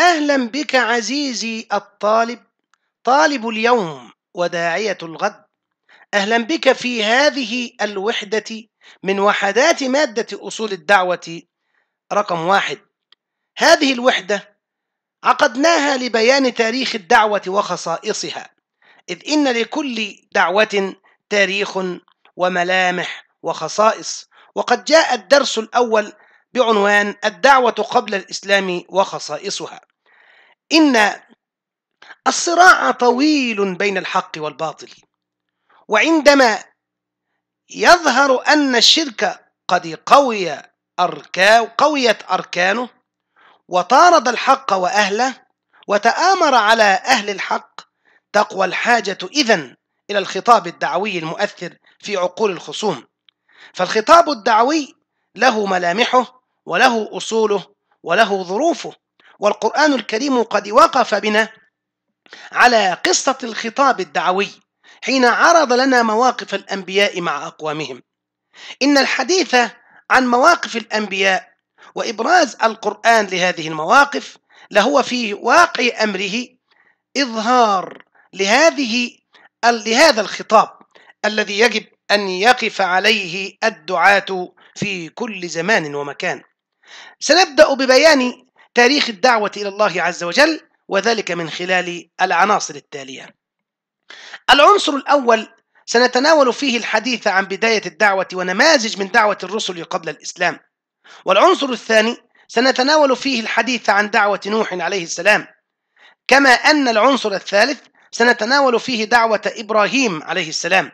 أهلا بك عزيزي الطالب طالب اليوم وداعية الغد أهلا بك في هذه الوحدة من وحدات مادة أصول الدعوة رقم واحد هذه الوحدة عقدناها لبيان تاريخ الدعوة وخصائصها إذ إن لكل دعوة تاريخ وملامح وخصائص وقد جاء الدرس الأول بعنوان الدعوة قبل الإسلام وخصائصها إن الصراع طويل بين الحق والباطل وعندما يظهر أن الشرك قد قوي أركان قويت أركانه وطارد الحق وأهله وتآمر على أهل الحق تقوى الحاجة إذا إلى الخطاب الدعوي المؤثر في عقول الخصوم فالخطاب الدعوي له ملامحه وله أصوله وله ظروفه والقرآن الكريم قد وقف بنا على قصة الخطاب الدعوي حين عرض لنا مواقف الأنبياء مع أقوامهم إن الحديث عن مواقف الأنبياء وإبراز القرآن لهذه المواقف لهو في واقع أمره إظهار لهذه لهذا الخطاب الذي يجب أن يقف عليه الدعاة في كل زمان ومكان سنبدأ ببيان تاريخ الدعوة إلى الله عز وجل وذلك من خلال العناصر التالية العنصر الأول سنتناول فيه الحديث عن بداية الدعوة ونماذج من دعوة الرسل قبل الإسلام والعنصر الثاني سنتناول فيه الحديث عن دعوة نوح عليه السلام كما أن العنصر الثالث سنتناول فيه دعوة إبراهيم عليه السلام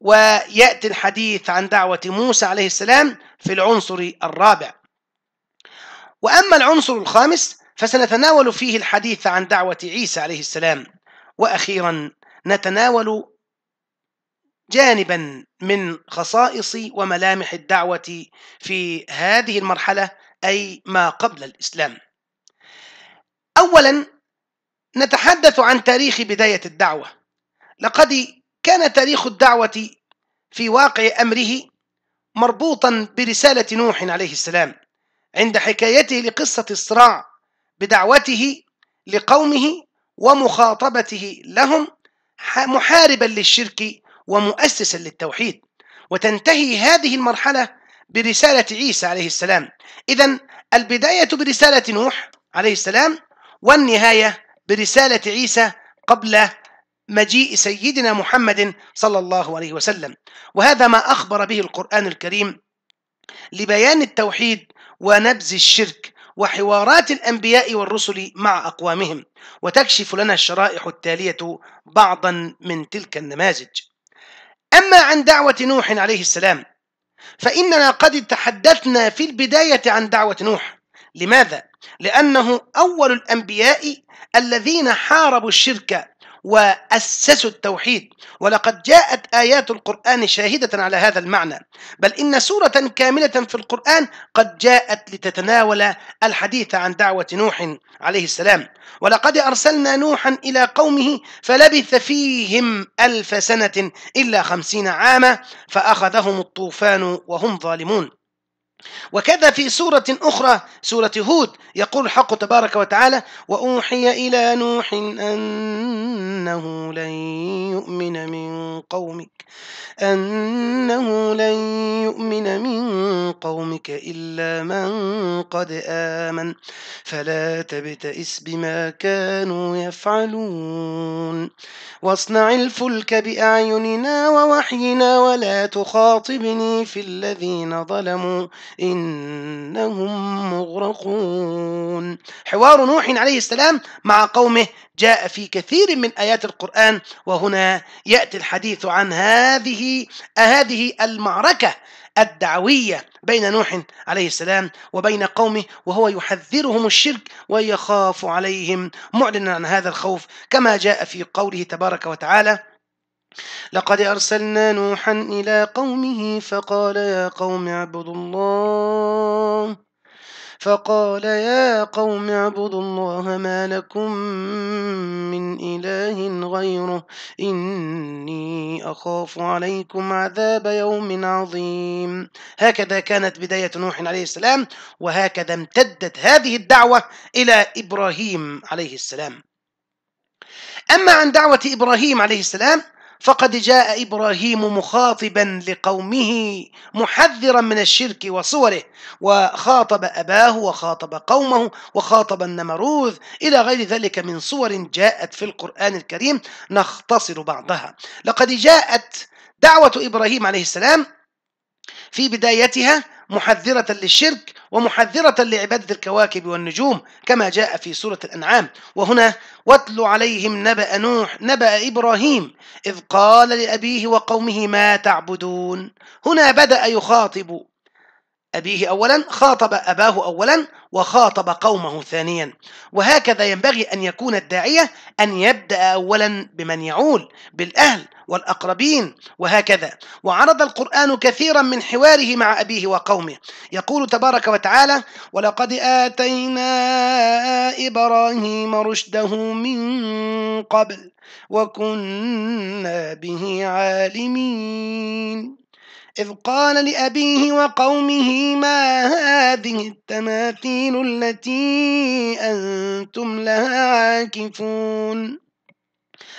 ويأتي الحديث عن دعوة موسى عليه السلام في العنصر الرابع وأما العنصر الخامس فسنتناول فيه الحديث عن دعوة عيسى عليه السلام وأخيرا نتناول جانبا من خصائص وملامح الدعوة في هذه المرحلة أي ما قبل الإسلام. أولا نتحدث عن تاريخ بداية الدعوة. لقد كان تاريخ الدعوة في واقع أمره مربوطا برسالة نوح عليه السلام عند حكايته لقصة الصراع بدعوته لقومه ومخاطبته لهم محاربا للشرك ومؤسسا للتوحيد وتنتهي هذه المرحلة برسالة عيسى عليه السلام إذا البداية برسالة نوح عليه السلام والنهاية برسالة عيسى قبل مجيء سيدنا محمد صلى الله عليه وسلم وهذا ما أخبر به القرآن الكريم لبيان التوحيد ونبذ الشرك وحوارات الأنبياء والرسل مع أقوامهم وتكشف لنا الشرائح التالية بعضا من تلك النماذج أما عن دعوة نوح عليه السلام فإننا قد تحدثنا في البداية عن دعوة نوح لماذا؟ لأنه أول الأنبياء الذين حاربوا الشرك وأسسوا التوحيد ولقد جاءت آيات القرآن شاهدة على هذا المعنى بل إن سورة كاملة في القرآن قد جاءت لتتناول الحديث عن دعوة نوح عليه السلام ولقد أرسلنا نوحا إلى قومه فلبث فيهم ألف سنة إلا خمسين عاما فأخذهم الطوفان وهم ظالمون وكذا في سورة أخرى سورة هود يقول الحق تبارك وتعالى وأوحي إلى نوح أنه لن يؤمن من قومك أنه لن يؤمن من قومك إلا من قد آمن فلا تبتئس بما كانوا يفعلون واصنع الفلك بأعيننا ووحينا ولا تخاطبني في الذين ظلموا إنهم مغرقون حوار نوح عليه السلام مع قومه جاء في كثير من آيات القرآن وهنا يأتي الحديث عن هذه هذه المعركة الدعوية بين نوح عليه السلام وبين قومه وهو يحذرهم الشرك ويخاف عليهم معلنا عن هذا الخوف كما جاء في قوله تبارك وتعالى لقد أرسلنا نوحا إلى قومه فقال يا قوم اعبدوا الله فقال يا قوم اعبدوا الله ما لكم من إله غيره إني أخاف عليكم عذاب يوم عظيم هكذا كانت بداية نوح عليه السلام وهكذا امتدت هذه الدعوة إلى إبراهيم عليه السلام أما عن دعوة إبراهيم عليه السلام فقد جاء ابراهيم مخاطبا لقومه محذرا من الشرك وصوره وخاطب اباه وخاطب قومه وخاطب النمروذ الى غير ذلك من صور جاءت في القران الكريم نختصر بعضها لقد جاءت دعوه ابراهيم عليه السلام في بدايتها محذرة للشرك ومحذرة لعبادة الكواكب والنجوم كما جاء في سورة الأنعام وهنا واتل عليهم نبأ نوح نبأ إبراهيم إذ قال لأبيه وقومه ما تعبدون هنا بدأ يخاطب أبيه أولا خاطب أباه أولا وخاطب قومه ثانيا وهكذا ينبغي أن يكون الداعية أن يبدأ أولا بمن يعول بالأهل والأقربين وهكذا وعرض القرآن كثيرا من حواره مع أبيه وقومه يقول تبارك وتعالى ولقد آتينا إبراهيم رشده من قبل وكنا به عالمين إذ قال لأبيه وقومه ما هذه التماثيل التي أنتم لها عاكفون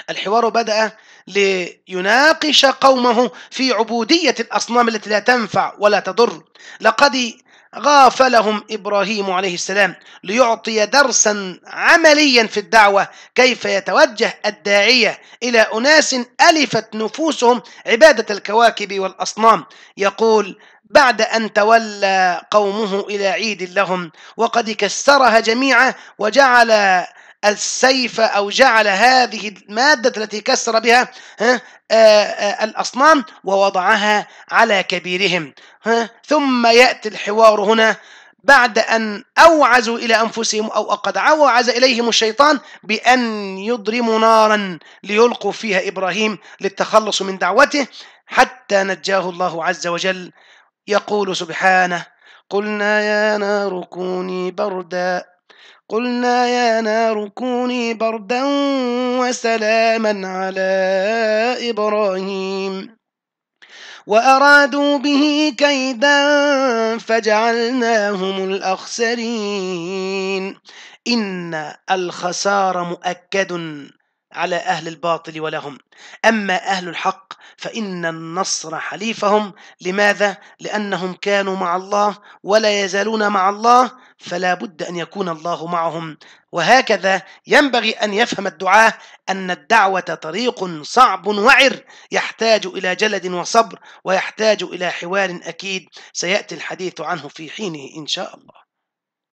الحوار بدأ ليناقش قومه في عبودية الأصنام التي لا تنفع ولا تضر لقد غافلهم إبراهيم عليه السلام ليعطي درسا عمليا في الدعوة كيف يتوجه الداعية إلى أناس ألفت نفوسهم عبادة الكواكب والأصنام يقول بعد أن تولى قومه إلى عيد لهم وقد كسرها جميعا وجعل السيف أو جعل هذه المادة التي كسر بها آه، آه، الأصنام ووضعها على كبيرهم ثم يأتي الحوار هنا بعد أن أوعزوا إلى أنفسهم أو قد أوعز إليهم الشيطان بأن يضرموا نارا ليلقوا فيها إبراهيم للتخلص من دعوته حتى نجاه الله عز وجل يقول سبحانه قلنا يا نار كوني بردا قلنا يا نار كوني بردا وسلاما على ابراهيم وارادوا به كيدا فجعلناهم الاخسرين ان الخسار مؤكد على اهل الباطل ولهم اما اهل الحق فان النصر حليفهم لماذا لانهم كانوا مع الله ولا يزالون مع الله فلا بد أن يكون الله معهم وهكذا ينبغي أن يفهم الدعاة أن الدعوة طريق صعب وعر يحتاج إلى جلد وصبر ويحتاج إلى حوار أكيد سيأتي الحديث عنه في حينه إن شاء الله